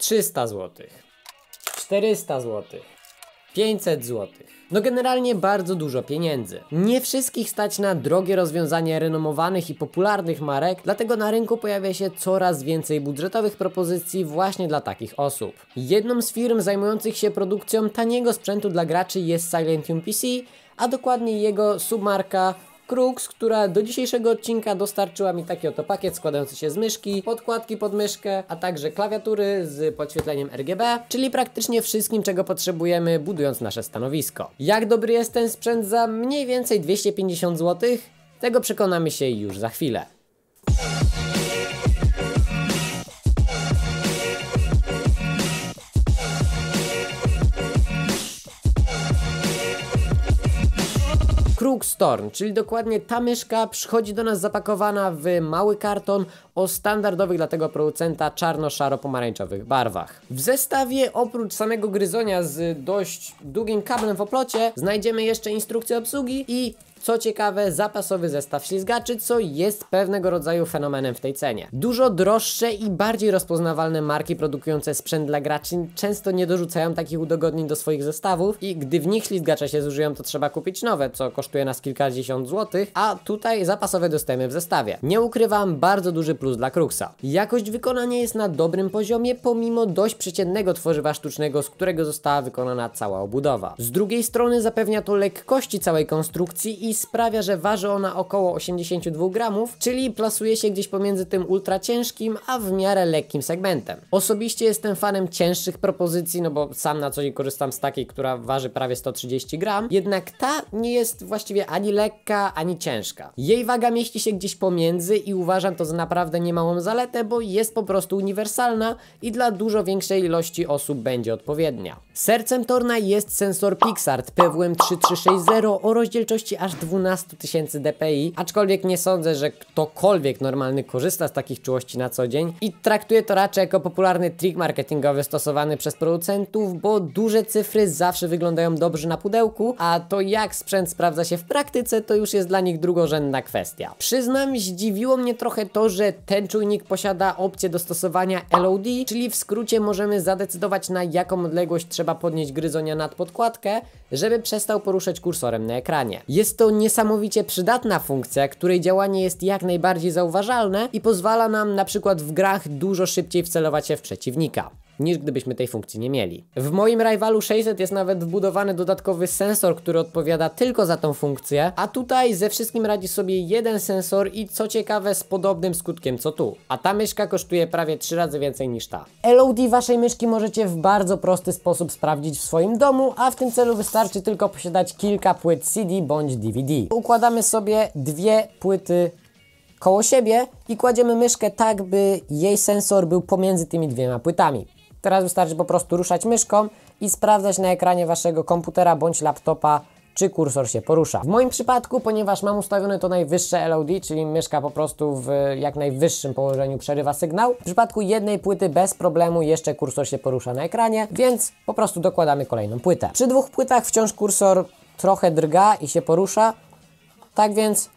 300 zł, 400 zł, 500 zł. No generalnie bardzo dużo pieniędzy. Nie wszystkich stać na drogie rozwiązania renomowanych i popularnych marek, dlatego na rynku pojawia się coraz więcej budżetowych propozycji właśnie dla takich osób. Jedną z firm zajmujących się produkcją taniego sprzętu dla graczy jest Silentium PC, a dokładnie jego submarka Krux, która do dzisiejszego odcinka dostarczyła mi taki oto pakiet składający się z myszki, podkładki pod myszkę, a także klawiatury z podświetleniem RGB, czyli praktycznie wszystkim czego potrzebujemy budując nasze stanowisko. Jak dobry jest ten sprzęt za mniej więcej 250 zł? Tego przekonamy się już za chwilę. Magic Storm, czyli dokładnie ta myszka przychodzi do nas zapakowana w mały karton o standardowych dla tego producenta czarno-szaro-pomarańczowych barwach. W zestawie oprócz samego gryzonia z dość długim kablem w oplocie znajdziemy jeszcze instrukcję obsługi i co ciekawe, zapasowy zestaw ślizgaczy, co jest pewnego rodzaju fenomenem w tej cenie. Dużo droższe i bardziej rozpoznawalne marki produkujące sprzęt dla graczy często nie dorzucają takich udogodnień do swoich zestawów i gdy w nich ślizgacze się zużyją, to trzeba kupić nowe, co kosztuje nas kilkadziesiąt złotych, a tutaj zapasowe dostajemy w zestawie. Nie ukrywam, bardzo duży plus dla Kruxa. Jakość wykonania jest na dobrym poziomie, pomimo dość przeciętnego tworzywa sztucznego, z którego została wykonana cała obudowa. Z drugiej strony zapewnia to lekkości całej konstrukcji i sprawia, że waży ona około 82 gramów, czyli plasuje się gdzieś pomiędzy tym ultra ciężkim, a w miarę lekkim segmentem. Osobiście jestem fanem cięższych propozycji, no bo sam na co dzień korzystam z takiej, która waży prawie 130 gram, jednak ta nie jest właściwie ani lekka, ani ciężka. Jej waga mieści się gdzieś pomiędzy i uważam to za naprawdę niemałą zaletę, bo jest po prostu uniwersalna i dla dużo większej ilości osób będzie odpowiednia. Sercem Torna jest sensor PixArt PWM 3360 o rozdzielczości aż 12 tysięcy DPI, aczkolwiek nie sądzę, że ktokolwiek normalny korzysta z takich czułości na co dzień i traktuję to raczej jako popularny trik marketingowy stosowany przez producentów, bo duże cyfry zawsze wyglądają dobrze na pudełku, a to jak sprzęt sprawdza się w praktyce to już jest dla nich drugorzędna kwestia. Przyznam, zdziwiło mnie trochę to, że ten czujnik posiada opcję dostosowania LOD, czyli w skrócie możemy zadecydować na jaką odległość trzeba podnieść gryzonia nad podkładkę, żeby przestał poruszać kursorem na ekranie. Jest to to niesamowicie przydatna funkcja, której działanie jest jak najbardziej zauważalne i pozwala nam na przykład w grach dużo szybciej wcelować się w przeciwnika niż gdybyśmy tej funkcji nie mieli. W moim Rivalu 600 jest nawet wbudowany dodatkowy sensor, który odpowiada tylko za tą funkcję, a tutaj ze wszystkim radzi sobie jeden sensor i co ciekawe z podobnym skutkiem co tu. A ta myszka kosztuje prawie 3 razy więcej niż ta. LOD waszej myszki możecie w bardzo prosty sposób sprawdzić w swoim domu, a w tym celu wystarczy tylko posiadać kilka płyt CD bądź DVD. Układamy sobie dwie płyty koło siebie i kładziemy myszkę tak, by jej sensor był pomiędzy tymi dwiema płytami. Teraz wystarczy po prostu ruszać myszką i sprawdzać na ekranie waszego komputera bądź laptopa czy kursor się porusza. W moim przypadku, ponieważ mam ustawione to najwyższe LOD, czyli myszka po prostu w jak najwyższym położeniu przerywa sygnał, w przypadku jednej płyty bez problemu jeszcze kursor się porusza na ekranie, więc po prostu dokładamy kolejną płytę. Przy dwóch płytach wciąż kursor trochę drga i się porusza, tak więc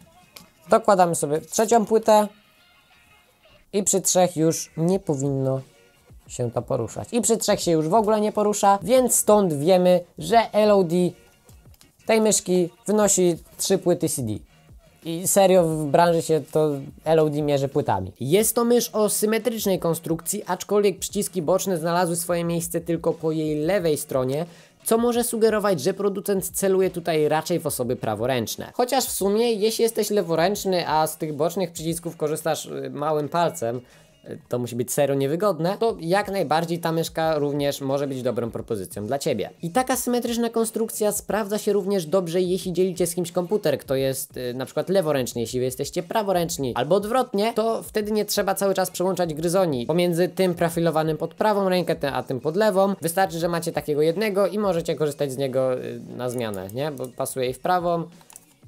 dokładamy sobie trzecią płytę i przy trzech już nie powinno się to poruszać. I przy trzech się już w ogóle nie porusza, więc stąd wiemy, że LOD tej myszki wynosi trzy płyty CD. I serio w branży się to LOD mierzy płytami. Jest to mysz o symetrycznej konstrukcji, aczkolwiek przyciski boczne znalazły swoje miejsce tylko po jej lewej stronie, co może sugerować, że producent celuje tutaj raczej w osoby praworęczne. Chociaż w sumie, jeśli jesteś leworęczny, a z tych bocznych przycisków korzystasz y, małym palcem, to musi być serio niewygodne, to jak najbardziej ta myszka również może być dobrą propozycją dla Ciebie. I taka symetryczna konstrukcja sprawdza się również dobrze, jeśli dzielicie z kimś komputer, kto jest y, na przykład leworęczny, jeśli wy jesteście praworęczni, albo odwrotnie, to wtedy nie trzeba cały czas przełączać gryzoni pomiędzy tym profilowanym pod prawą rękę, a tym pod lewą. Wystarczy, że macie takiego jednego i możecie korzystać z niego y, na zmianę, nie? Bo pasuje i w prawą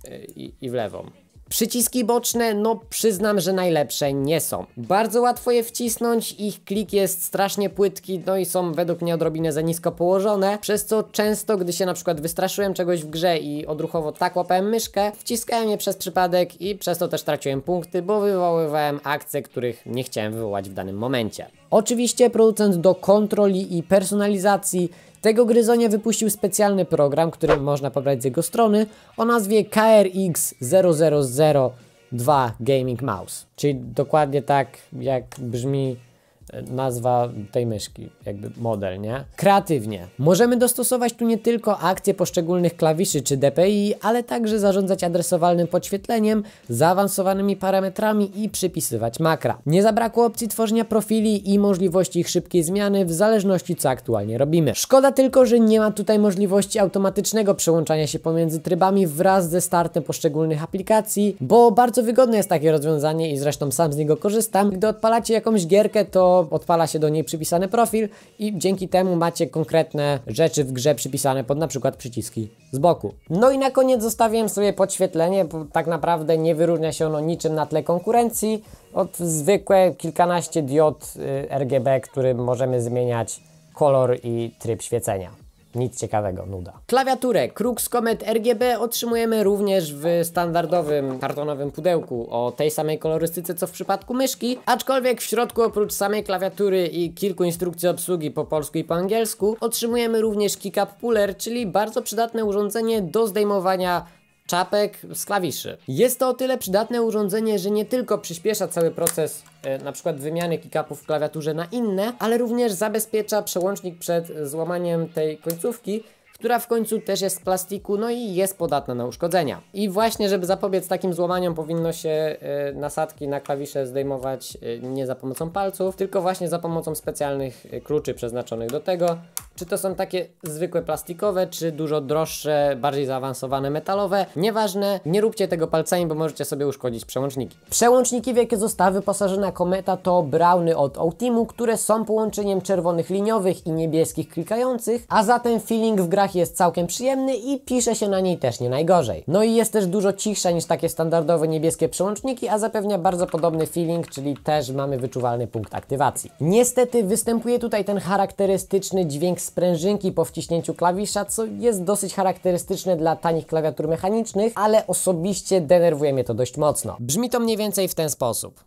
y, i w lewą. Przyciski boczne, no przyznam, że najlepsze nie są. Bardzo łatwo je wcisnąć, ich klik jest strasznie płytki, no i są według mnie odrobinę za nisko położone, przez co często, gdy się na przykład wystraszyłem czegoś w grze i odruchowo tak łapałem myszkę, wciskałem je przez przypadek i przez to też traciłem punkty, bo wywoływałem akcje, których nie chciałem wywołać w danym momencie. Oczywiście producent do kontroli i personalizacji tego gryzonie wypuścił specjalny program, który można pobrać z jego strony o nazwie KRX0002 Gaming Mouse. Czyli dokładnie tak jak brzmi nazwa tej myszki, jakby model, nie? Kreatywnie. Możemy dostosować tu nie tylko akcje poszczególnych klawiszy czy DPI, ale także zarządzać adresowalnym podświetleniem, zaawansowanymi parametrami i przypisywać makra. Nie zabrakło opcji tworzenia profili i możliwości ich szybkiej zmiany w zależności co aktualnie robimy. Szkoda tylko, że nie ma tutaj możliwości automatycznego przełączania się pomiędzy trybami wraz ze startem poszczególnych aplikacji, bo bardzo wygodne jest takie rozwiązanie i zresztą sam z niego korzystam. Gdy odpalacie jakąś gierkę, to to odpala się do niej przypisany profil i dzięki temu macie konkretne rzeczy w grze przypisane pod na przykład przyciski z boku. No i na koniec zostawiłem sobie podświetlenie, bo tak naprawdę nie wyróżnia się ono niczym na tle konkurencji od zwykłe kilkanaście diod y, RGB, którym możemy zmieniać kolor i tryb świecenia. Nic ciekawego, nuda. Klawiaturę Krux Comet RGB otrzymujemy również w standardowym kartonowym pudełku o tej samej kolorystyce co w przypadku myszki, aczkolwiek w środku oprócz samej klawiatury i kilku instrukcji obsługi po polsku i po angielsku otrzymujemy również Keycap Puller, czyli bardzo przydatne urządzenie do zdejmowania czapek z klawiszy. Jest to o tyle przydatne urządzenie, że nie tylko przyspiesza cały proces e, na przykład wymiany kickupów w klawiaturze na inne, ale również zabezpiecza przełącznik przed złamaniem tej końcówki, która w końcu też jest z plastiku, no i jest podatna na uszkodzenia. I właśnie, żeby zapobiec takim złamaniom, powinno się e, nasadki na klawisze zdejmować e, nie za pomocą palców, tylko właśnie za pomocą specjalnych y, kluczy przeznaczonych do tego. Czy to są takie zwykłe plastikowe, czy dużo droższe, bardziej zaawansowane metalowe? Nieważne, nie róbcie tego palcami, bo możecie sobie uszkodzić przełączniki. Przełączniki, w jakie została wyposażona kometa, to brawny od Outimu, które są połączeniem czerwonych liniowych i niebieskich klikających, a zatem feeling w grach jest całkiem przyjemny i pisze się na niej też nie najgorzej. No i jest też dużo cichsza niż takie standardowe niebieskie przełączniki, a zapewnia bardzo podobny feeling, czyli też mamy wyczuwalny punkt aktywacji. Niestety występuje tutaj ten charakterystyczny dźwięk sprężynki po wciśnięciu klawisza, co jest dosyć charakterystyczne dla tanich klawiatur mechanicznych, ale osobiście denerwuje mnie to dość mocno. Brzmi to mniej więcej w ten sposób.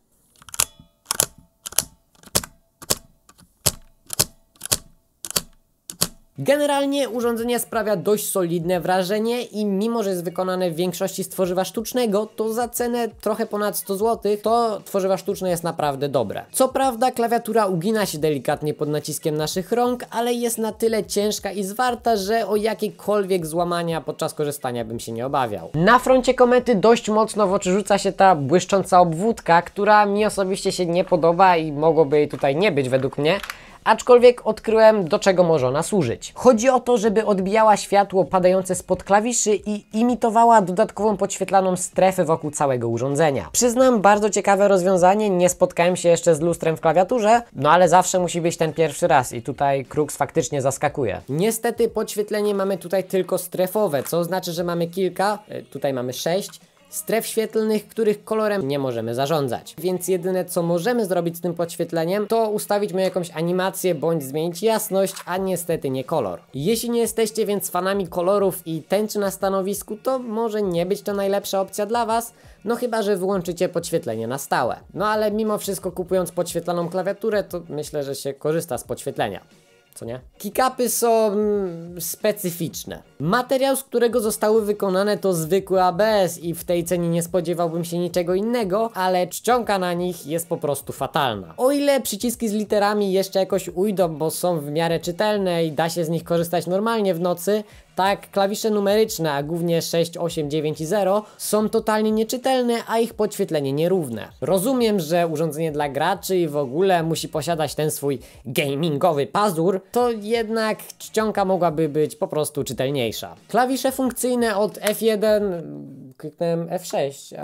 Generalnie urządzenie sprawia dość solidne wrażenie i mimo, że jest wykonane w większości z tworzywa sztucznego, to za cenę trochę ponad 100 zł, to tworzywa sztuczne jest naprawdę dobre. Co prawda klawiatura ugina się delikatnie pod naciskiem naszych rąk, ale jest na tyle ciężka i zwarta, że o jakiekolwiek złamania podczas korzystania bym się nie obawiał. Na froncie komety dość mocno w oczy rzuca się ta błyszcząca obwódka, która mi osobiście się nie podoba i mogłoby jej tutaj nie być według mnie, aczkolwiek odkryłem do czego może ona służyć. Chodzi o to, żeby odbijała światło padające spod klawiszy i imitowała dodatkową podświetlaną strefę wokół całego urządzenia. Przyznam, bardzo ciekawe rozwiązanie, nie spotkałem się jeszcze z lustrem w klawiaturze, no ale zawsze musi być ten pierwszy raz i tutaj Krux faktycznie zaskakuje. Niestety podświetlenie mamy tutaj tylko strefowe, co znaczy, że mamy kilka, e, tutaj mamy sześć, stref świetlnych, których kolorem nie możemy zarządzać. Więc jedyne co możemy zrobić z tym podświetleniem, to ustawić mu jakąś animację bądź zmienić jasność, a niestety nie kolor. Jeśli nie jesteście więc fanami kolorów i tęczy na stanowisku, to może nie być to najlepsza opcja dla Was, no chyba, że wyłączycie podświetlenie na stałe. No ale mimo wszystko kupując podświetlaną klawiaturę, to myślę, że się korzysta z podświetlenia co nie? Kikapy są specyficzne. Materiał, z którego zostały wykonane to zwykły ABS i w tej cenie nie spodziewałbym się niczego innego, ale czcionka na nich jest po prostu fatalna. O ile przyciski z literami jeszcze jakoś ujdą, bo są w miarę czytelne i da się z nich korzystać normalnie w nocy, tak, klawisze numeryczne, a głównie 6, 8, 9 i 0 są totalnie nieczytelne, a ich podświetlenie nierówne. Rozumiem, że urządzenie dla graczy i w ogóle musi posiadać ten swój gamingowy pazur, to jednak czcionka mogłaby być po prostu czytelniejsza. Klawisze funkcyjne od F1 kliknąłem F6.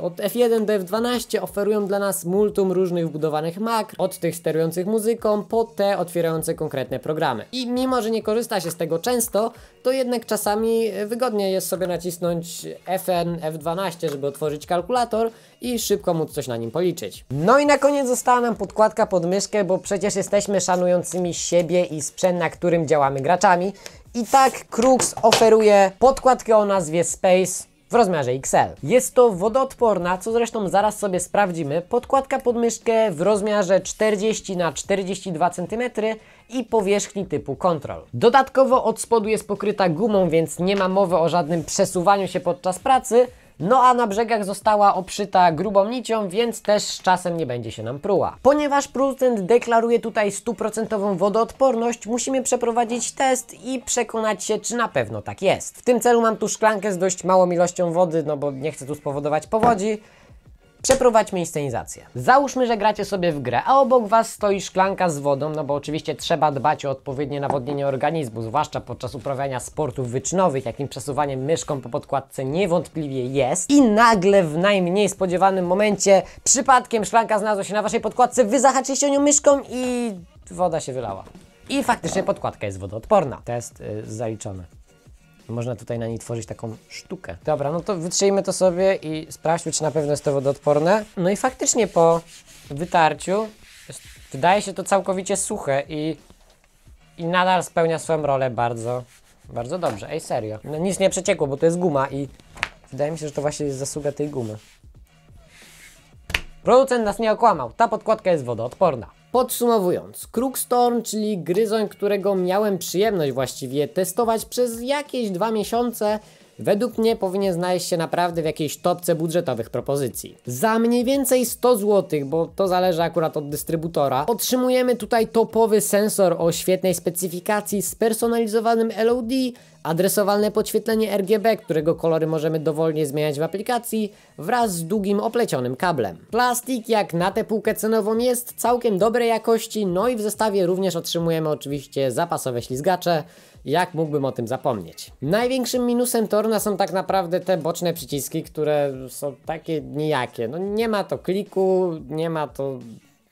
Od F1 do F12 oferują dla nas multum różnych wbudowanych makr, od tych sterujących muzyką, po te otwierające konkretne programy. I mimo, że nie korzysta się z tego często, to jednak czasami wygodnie jest sobie nacisnąć FN F12, żeby otworzyć kalkulator i szybko móc coś na nim policzyć. No i na koniec została nam podkładka pod myszkę, bo przecież jesteśmy szanującymi siebie i sprzęt, na którym działamy graczami. I tak Krux oferuje podkładkę o nazwie Space, w rozmiarze XL. Jest to wodoodporna, co zresztą zaraz sobie sprawdzimy, podkładka pod myszkę w rozmiarze 40 na 42 cm i powierzchni typu kontrol. Dodatkowo od spodu jest pokryta gumą, więc nie ma mowy o żadnym przesuwaniu się podczas pracy, no a na brzegach została obszyta grubą nicią, więc też z czasem nie będzie się nam pruła. Ponieważ producent deklaruje tutaj stuprocentową wodoodporność, musimy przeprowadzić test i przekonać się, czy na pewno tak jest. W tym celu mam tu szklankę z dość małą ilością wody, no bo nie chcę tu spowodować powodzi, Przeprowadźmy inscenizację. Załóżmy, że gracie sobie w grę, a obok was stoi szklanka z wodą, no bo oczywiście trzeba dbać o odpowiednie nawodnienie organizmu, zwłaszcza podczas uprawiania sportów wyczynowych, jakim przesuwanie myszką po podkładce niewątpliwie jest. I nagle w najmniej spodziewanym momencie przypadkiem szklanka znalazła się na waszej podkładce, wy zahaczyliście o nią myszką i woda się wylała. I faktycznie podkładka jest wodoodporna. Test yy, zaliczony. Można tutaj na niej tworzyć taką sztukę. Dobra, no to wytrzyjmy to sobie i sprawdźmy, czy na pewno jest to wodoodporne. No i faktycznie po wytarciu wydaje się to całkowicie suche i, i nadal spełnia swoją rolę bardzo, bardzo dobrze. Ej, serio. No, nic nie przeciekło, bo to jest guma i wydaje mi się, że to właśnie jest zasługa tej gumy. Producent nas nie okłamał. Ta podkładka jest wodoodporna. Podsumowując, Storm, czyli gryzoń, którego miałem przyjemność właściwie testować przez jakieś dwa miesiące, według mnie powinien znaleźć się naprawdę w jakiejś topce budżetowych propozycji. Za mniej więcej 100 zł, bo to zależy akurat od dystrybutora, otrzymujemy tutaj topowy sensor o świetnej specyfikacji z personalizowanym LOD Adresowalne podświetlenie RGB, którego kolory możemy dowolnie zmieniać w aplikacji wraz z długim oplecionym kablem. Plastik jak na tę półkę cenową jest całkiem dobrej jakości, no i w zestawie również otrzymujemy oczywiście zapasowe ślizgacze, jak mógłbym o tym zapomnieć. Największym minusem Torna są tak naprawdę te boczne przyciski, które są takie nijakie. No nie ma to kliku, nie ma to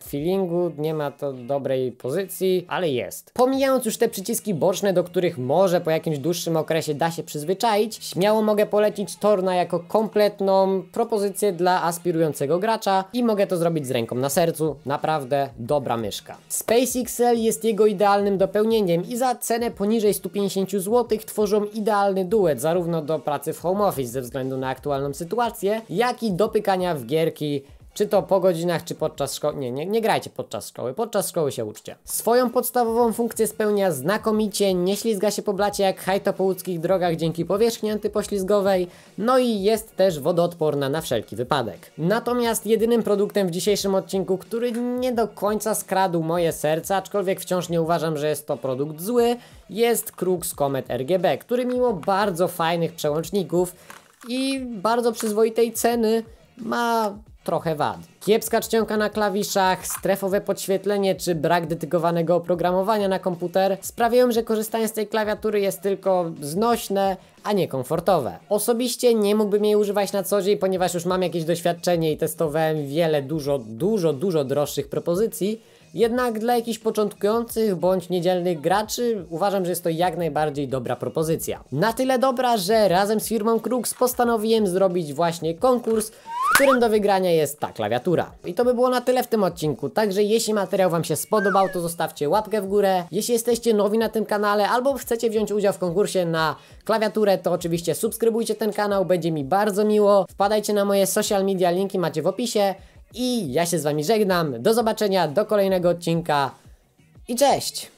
feelingu, nie ma to dobrej pozycji, ale jest. Pomijając już te przyciski boczne, do których może po jakimś dłuższym okresie da się przyzwyczaić, śmiało mogę polecić Torna jako kompletną propozycję dla aspirującego gracza i mogę to zrobić z ręką na sercu. Naprawdę dobra myszka. Space XL jest jego idealnym dopełnieniem i za cenę poniżej 150 zł tworzą idealny duet zarówno do pracy w home office ze względu na aktualną sytuację, jak i do pykania w gierki czy to po godzinach, czy podczas szkoły. Nie, nie, nie grajcie podczas szkoły. Podczas szkoły się uczcie. Swoją podstawową funkcję spełnia znakomicie, nie ślizga się po blacie jak hajto po łódzkich drogach dzięki powierzchni antypoślizgowej, no i jest też wodoodporna na wszelki wypadek. Natomiast jedynym produktem w dzisiejszym odcinku, który nie do końca skradł moje serce, aczkolwiek wciąż nie uważam, że jest to produkt zły, jest Krux Comet RGB, który mimo bardzo fajnych przełączników i bardzo przyzwoitej ceny ma trochę wad. Kiepska czcionka na klawiszach, strefowe podświetlenie czy brak dedykowanego oprogramowania na komputer sprawiają, że korzystanie z tej klawiatury jest tylko znośne, a nie komfortowe. Osobiście nie mógłbym jej używać na co dzień, ponieważ już mam jakieś doświadczenie i testowałem wiele dużo, dużo, dużo droższych propozycji, jednak dla jakichś początkujących bądź niedzielnych graczy uważam, że jest to jak najbardziej dobra propozycja. Na tyle dobra, że razem z firmą Krux postanowiłem zrobić właśnie konkurs, w którym do wygrania jest ta klawiatura. I to by było na tyle w tym odcinku, także jeśli materiał Wam się spodobał, to zostawcie łapkę w górę. Jeśli jesteście nowi na tym kanale albo chcecie wziąć udział w konkursie na klawiaturę, to oczywiście subskrybujcie ten kanał, będzie mi bardzo miło. Wpadajcie na moje social media, linki macie w opisie. I ja się z wami żegnam. Do zobaczenia, do kolejnego odcinka i cześć!